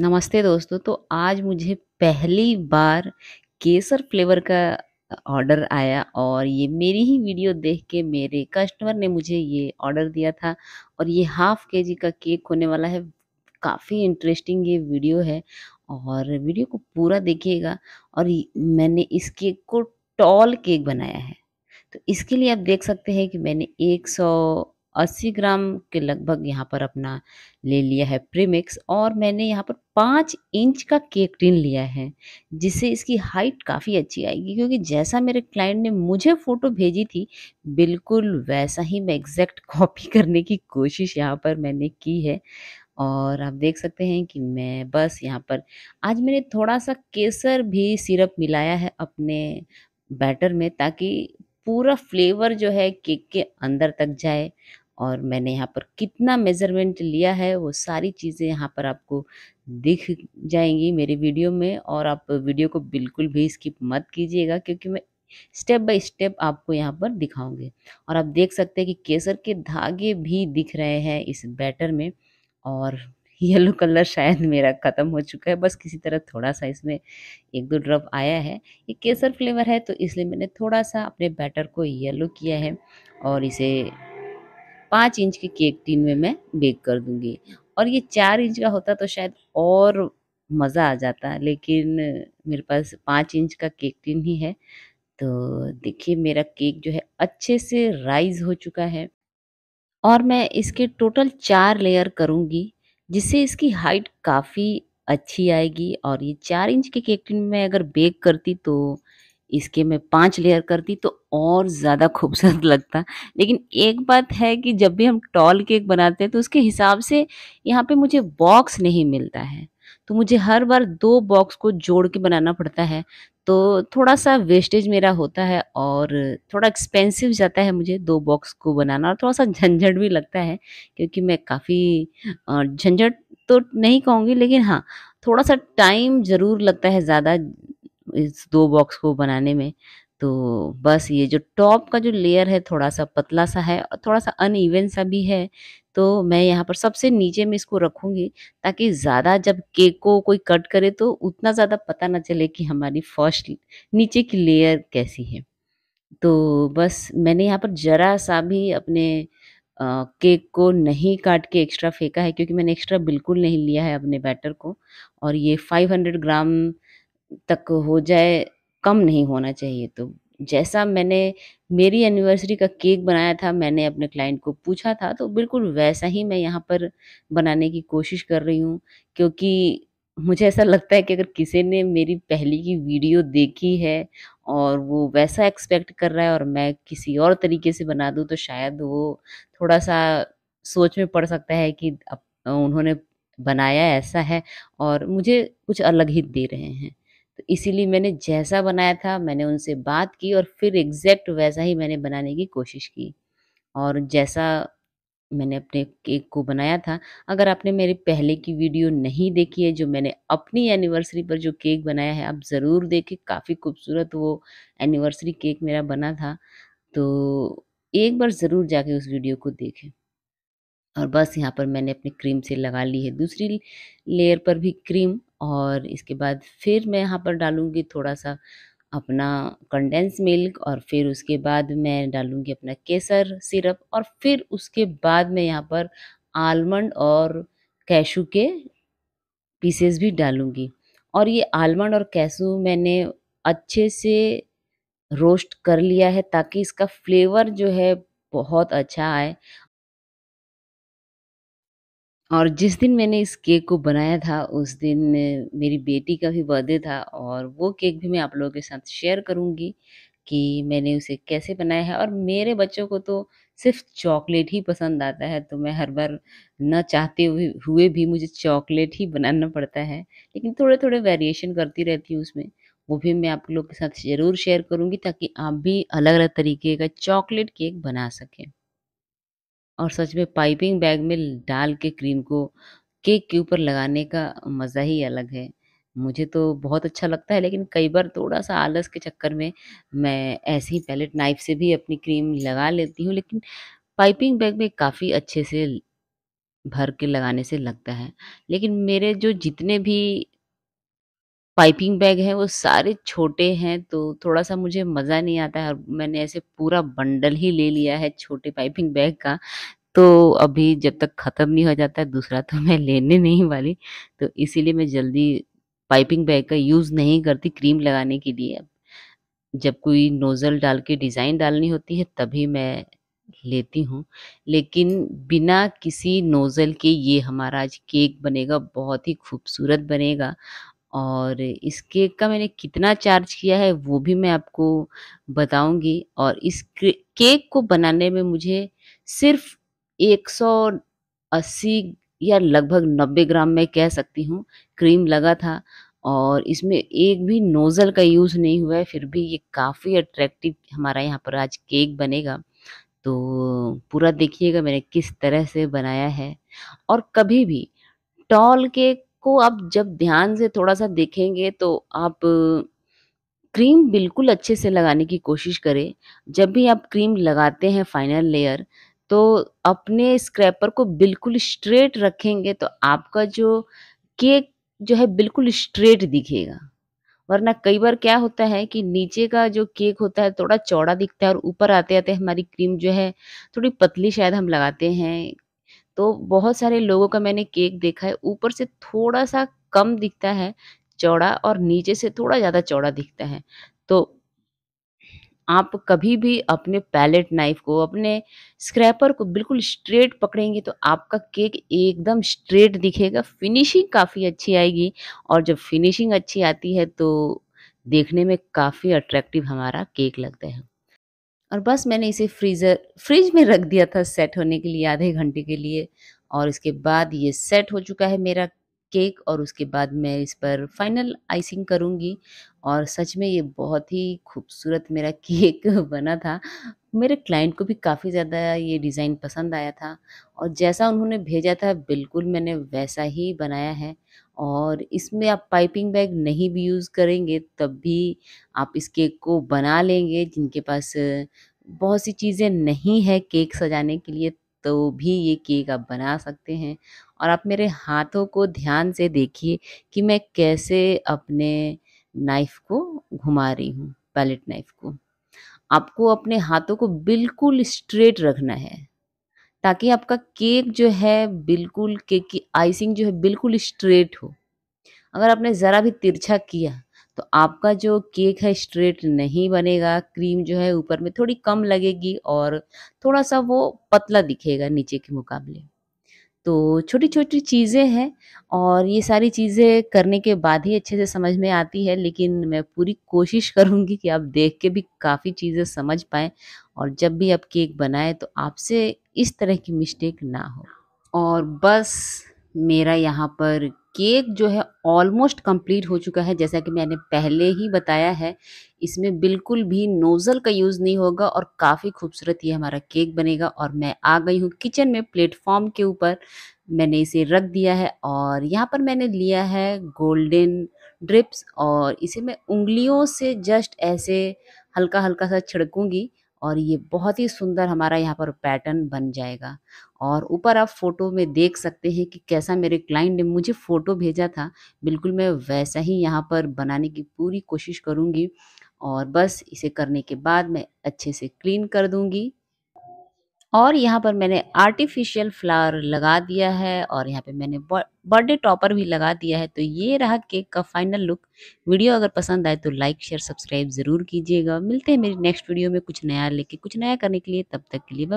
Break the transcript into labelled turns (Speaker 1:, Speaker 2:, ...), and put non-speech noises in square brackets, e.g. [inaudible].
Speaker 1: नमस्ते दोस्तों तो आज मुझे पहली बार केसर फ्लेवर का ऑर्डर आया और ये मेरी ही वीडियो देख के मेरे कस्टमर ने मुझे ये ऑर्डर दिया था और ये हाफ के जी का केक होने वाला है काफ़ी इंटरेस्टिंग ये वीडियो है और वीडियो को पूरा देखिएगा और मैंने इस केक को टॉल केक बनाया है तो इसके लिए आप देख सकते हैं कि मैंने सौ अस्सी ग्राम के लगभग यहाँ पर अपना ले लिया है प्रीमिक्स और मैंने यहाँ पर पाँच इंच का केक टिन लिया है जिससे इसकी हाइट काफ़ी अच्छी आएगी क्योंकि जैसा मेरे क्लाइंट ने मुझे फ़ोटो भेजी थी बिल्कुल वैसा ही मैं एग्जैक्ट कॉपी [laughs] करने की कोशिश यहाँ पर मैंने की है और आप देख सकते हैं कि मैं बस यहाँ पर आज मैंने थोड़ा सा केसर भी सिरप मिलाया है अपने बैटर में ताकि पूरा फ्लेवर जो है केक के अंदर तक जाए और मैंने यहाँ पर कितना मेज़रमेंट लिया है वो सारी चीज़ें यहाँ पर आपको दिख जाएंगी मेरे वीडियो में और आप वीडियो को बिल्कुल भी स्किप मत कीजिएगा क्योंकि मैं स्टेप बाय स्टेप आपको यहाँ पर दिखाऊंगे और आप देख सकते हैं कि केसर के धागे भी दिख रहे हैं इस बैटर में और येलो कलर शायद मेरा ख़त्म हो चुका है बस किसी तरह थोड़ा सा इसमें एक दो ड्रॉप आया है ये केसर फ्लेवर है तो इसलिए मैंने थोड़ा सा अपने बैटर को येलो किया है और इसे पाँच इंच के केक टिन में मैं बेक कर दूँगी और ये चार इंच का होता तो शायद और मज़ा आ जाता लेकिन मेरे पास पाँच इंच का केक टिन ही है तो देखिए मेरा केक जो है अच्छे से राइज हो चुका है और मैं इसके टोटल चार लेयर करूँगी जिससे इसकी हाइट काफ़ी अच्छी आएगी और ये चार इंच के केक टिन में अगर बेक करती तो इसके मैं पांच लेयर करती तो और ज़्यादा [laughs] खूबसूरत लगता लेकिन एक बात है कि जब भी हम टॉल केक बनाते हैं तो उसके हिसाब से यहाँ पे मुझे बॉक्स नहीं मिलता है तो मुझे हर बार दो बॉक्स को जोड़ के बनाना पड़ता है तो थोड़ा सा वेस्टेज मेरा होता है और थोड़ा एक्सपेंसिव जाता है मुझे दो बॉक्स को बनाना और थोड़ा सा झंझट भी लगता है क्योंकि मैं काफ़ी झंझट तो नहीं कहूँगी लेकिन हाँ थोड़ा सा टाइम ज़रूर लगता है ज़्यादा इस दो बॉक्स को बनाने में तो बस ये जो टॉप का जो लेयर है थोड़ा सा पतला सा है और थोड़ा सा अन सा भी है तो मैं यहाँ पर सबसे नीचे में इसको रखूँगी ताकि ज़्यादा जब केक को कोई कट करे तो उतना ज़्यादा पता ना चले कि हमारी फर्स्ट नीचे की लेयर कैसी है तो बस मैंने यहाँ पर ज़रा सा भी अपने आ, केक को नहीं काट के एक्स्ट्रा फेंका है क्योंकि मैंने एक्स्ट्रा बिल्कुल नहीं लिया है अपने बैटर को और ये 500 ग्राम तक हो जाए कम नहीं होना चाहिए तो जैसा मैंने मेरी एनिवर्सरी का केक बनाया था मैंने अपने क्लाइंट को पूछा था तो बिल्कुल वैसा ही मैं यहाँ पर बनाने की कोशिश कर रही हूँ क्योंकि मुझे ऐसा लगता है कि अगर किसी ने मेरी पहली की वीडियो देखी है और वो वैसा एक्सपेक्ट कर रहा है और मैं किसी और तरीके से बना दूँ तो शायद वो थोड़ा सा सोच में पड़ सकता है कि उन्होंने बनाया ऐसा है और मुझे कुछ अलग ही दे रहे हैं तो इसीलिए मैंने जैसा बनाया था मैंने उनसे बात की और फिर एग्जैक्ट वैसा ही मैंने बनाने की कोशिश की और जैसा मैंने अपने केक को बनाया था अगर आपने मेरी पहले की वीडियो नहीं देखी है जो मैंने अपनी एनिवर्सरी पर जो केक बनाया है आप ज़रूर देखें काफ़ी खूबसूरत वो एनिवर्सरी केक मेरा बना था तो एक बार ज़रूर जाके उस वीडियो को देखें और बस यहाँ पर मैंने अपनी क्रीम से लगा ली है दूसरी लेयर पर भी क्रीम और इसके बाद फिर मैं यहाँ पर डालूँगी थोड़ा सा अपना कंडेंस मिल्क और फिर उसके बाद मैं डालूँगी अपना केसर सिरप और फिर उसके बाद मैं यहाँ पर आलमंड और कैशू के पीसेस भी डालूँगी और ये आलमंड और कैशू मैंने अच्छे से रोस्ट कर लिया है ताकि इसका फ्लेवर जो है बहुत अच्छा आए और जिस दिन मैंने इस केक को बनाया था उस दिन मेरी बेटी का भी बर्थडे था और वो केक भी मैं आप लोगों के साथ शेयर करूँगी कि मैंने उसे कैसे बनाया है और मेरे बच्चों को तो सिर्फ चॉकलेट ही पसंद आता है तो मैं हर बार न चाहते हुए भी मुझे चॉकलेट ही बनाना पड़ता है लेकिन थोड़े थोड़े वेरिएशन करती रहती हूँ उसमें वो भी मैं आप लोग के साथ ज़रूर शेयर करूँगी ताकि आप भी अलग अलग तरीके का चॉकलेट केक बना सकें और सच में पाइपिंग बैग में डाल के क्रीम को केक के ऊपर लगाने का मज़ा ही अलग है मुझे तो बहुत अच्छा लगता है लेकिन कई बार थोड़ा सा आलस के चक्कर में मैं ऐसे ही पैलेट नाइफ से भी अपनी क्रीम लगा लेती हूँ लेकिन पाइपिंग बैग में काफ़ी अच्छे से भर के लगाने से लगता है लेकिन मेरे जो जितने भी पाइपिंग बैग है वो सारे छोटे हैं तो थोड़ा सा मुझे मज़ा नहीं आता है और मैंने ऐसे पूरा बंडल ही ले लिया है छोटे पाइपिंग बैग का तो अभी जब तक ख़त्म नहीं हो जाता है दूसरा तो मैं लेने नहीं वाली तो इसीलिए मैं जल्दी पाइपिंग बैग का यूज़ नहीं करती क्रीम लगाने के लिए जब कोई नोज़ल डाल के डिज़ाइन डालनी होती है तभी मैं लेती हूँ लेकिन बिना किसी नोज़ल के ये हमारा आज केक बनेगा बहुत ही खूबसूरत बनेगा और इस केक का मैंने कितना चार्ज किया है वो भी मैं आपको बताऊंगी और इस केक को बनाने में मुझे सिर्फ 180 या लगभग 90 ग्राम मैं कह सकती हूँ क्रीम लगा था और इसमें एक भी नोज़ल का यूज़ नहीं हुआ है फिर भी ये काफ़ी अट्रैक्टिव हमारा यहाँ पर आज केक बनेगा तो पूरा देखिएगा मैंने किस तरह से बनाया है और कभी भी टॉल केक को आप जब ध्यान से थोड़ा सा देखेंगे तो आप क्रीम बिल्कुल अच्छे से लगाने की कोशिश करें जब भी आप क्रीम लगाते हैं फाइनल लेयर तो अपने स्क्रैपर को बिल्कुल स्ट्रेट रखेंगे तो आपका जो केक जो है बिल्कुल स्ट्रेट दिखेगा वरना कई बार क्या होता है कि नीचे का जो केक होता है थोड़ा चौड़ा दिखता है और ऊपर आते आते हमारी क्रीम जो है थोड़ी पतली शायद हम लगाते हैं तो बहुत सारे लोगों का मैंने केक देखा है ऊपर से थोड़ा सा कम दिखता है चौड़ा और नीचे से थोड़ा ज़्यादा चौड़ा दिखता है तो आप कभी भी अपने पैलेट नाइफ को अपने स्क्रैपर को बिल्कुल स्ट्रेट पकड़ेंगे तो आपका केक एकदम स्ट्रेट दिखेगा फिनिशिंग काफ़ी अच्छी आएगी और जब फिनिशिंग अच्छी आती है तो देखने में काफ़ी अट्रैक्टिव हमारा केक लगता है और बस मैंने इसे फ्रीज़र फ्रिज में रख दिया था सेट होने के लिए आधे घंटे के लिए और इसके बाद ये सेट हो चुका है मेरा केक और उसके बाद मैं इस पर फाइनल आइसिंग करूँगी और सच में ये बहुत ही खूबसूरत मेरा [laughs] केक बना था मेरे क्लाइंट को भी काफ़ी ज़्यादा ये डिज़ाइन पसंद आया था और जैसा उन्होंने भेजा था बिल्कुल मैंने वैसा ही बनाया है और इसमें आप पाइपिंग बैग नहीं भी यूज़ करेंगे तब भी आप इस केक को बना लेंगे जिनके पास बहुत सी चीज़ें नहीं है केक सजाने के लिए तो भी ये केक आप बना सकते हैं और आप मेरे हाथों को ध्यान से देखिए कि मैं कैसे अपने नाइफ़ को घुमा रही हूँ पैलेट नाइफ़ को आपको अपने हाथों को बिल्कुल स्ट्रेट रखना है ताकि आपका केक जो है बिल्कुल केक की आइसिंग जो है बिल्कुल स्ट्रेट हो अगर आपने ज़रा भी तिरछा किया तो आपका जो केक है स्ट्रेट नहीं बनेगा क्रीम जो है ऊपर में थोड़ी कम लगेगी और थोड़ा सा वो पतला दिखेगा नीचे के मुकाबले तो छोटी छोटी चीज़ें हैं और ये सारी चीज़ें करने के बाद ही अच्छे से समझ में आती है लेकिन मैं पूरी कोशिश [laughs] करूँगी कि आप देख के भी काफ़ी चीज़ें समझ पाएँ और जब भी आप केक बनाएं तो आपसे इस तरह की मिस्टेक ना हो और बस मेरा यहाँ पर केक जो है ऑलमोस्ट कंप्लीट हो चुका है जैसा कि मैंने पहले ही बताया है इसमें बिल्कुल भी नोज़ल का यूज़ नहीं होगा और काफ़ी खूबसूरत ये हमारा केक बनेगा और मैं आ गई हूँ किचन में प्लेटफॉर्म के ऊपर मैंने इसे रख दिया है और यहाँ पर मैंने लिया है गोल्डन ड्रिप्स और इसे मैं उंगलियों से जस्ट ऐसे हल्का हल्का सा छिड़कूँगी और ये बहुत ही सुंदर हमारा यहाँ पर पैटर्न बन जाएगा और ऊपर आप फ़ोटो में देख सकते हैं कि कैसा मेरे क्लाइंट ने मुझे फ़ोटो भेजा था बिल्कुल मैं वैसा ही यहाँ पर बनाने की पूरी कोशिश करूँगी और बस इसे करने के बाद मैं अच्छे से क्लीन कर दूँगी और यहाँ पर मैंने आर्टिफिशियल फ्लावर लगा दिया है और यहाँ पे मैंने बर्थडे टॉपर भी लगा दिया है तो ये रहा केक का फाइनल लुक वीडियो अगर पसंद आए तो लाइक शेयर सब्सक्राइब ज़रूर कीजिएगा मिलते हैं मेरी नेक्स्ट वीडियो में कुछ नया लेके कुछ नया करने के लिए तब तक के लिए